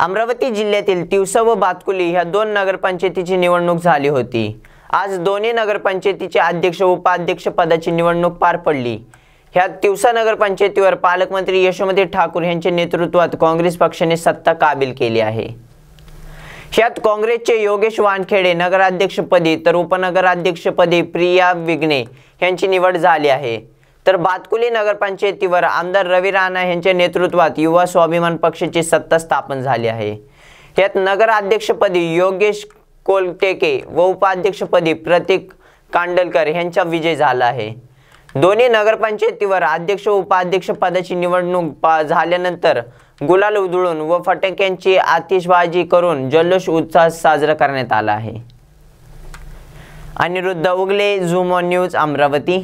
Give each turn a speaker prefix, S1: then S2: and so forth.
S1: अमरावती जिल्ह्यातील तिवसा व बातकुली ह्या दोन नगरपंचायतीची निवडणूक झाली होती आज दोन्ही नगरपंचायतीचे अध्यक्ष व उपाध्यक्ष पदाची निवडणूक पार पडली ह्या तिवसा नगरपंचायतीवर पालकमंत्री यशोमती ठाकूर यांच्या नेतृत्वात काँग्रेस पक्षाने सत्ता काबील केली आहे ह्यात काँग्रेसचे योगेश वानखेडे नगराध्यक्षपदी तर उपनगराध्यक्षपदी प्रिया विघ्ने यांची निवड झाली आहे तर बातकुली नगरपंचायतीवर आमदार रवी राणा यांच्या नेतृत्वात युवा स्वाभिमान पक्षाची सत्ता स्थापन झाली आहे यात नगराध्यक्षपदी योगेश कोलटेके व उपाध्यक्षपदी प्रतीक कांडलकर यांचा विजय झाला आहे दोन्ही नगरपंचायतीवर अध्यक्ष उपाध्यक्ष पदाची निवडणूक झाल्यानंतर गुलाल उधळून व फटाक्यांची आतिषबाजी करून जल्लोष उत्साह साजरा करण्यात आला आहे अनिरुद्ध उगले झुमो न्यूज अमरावती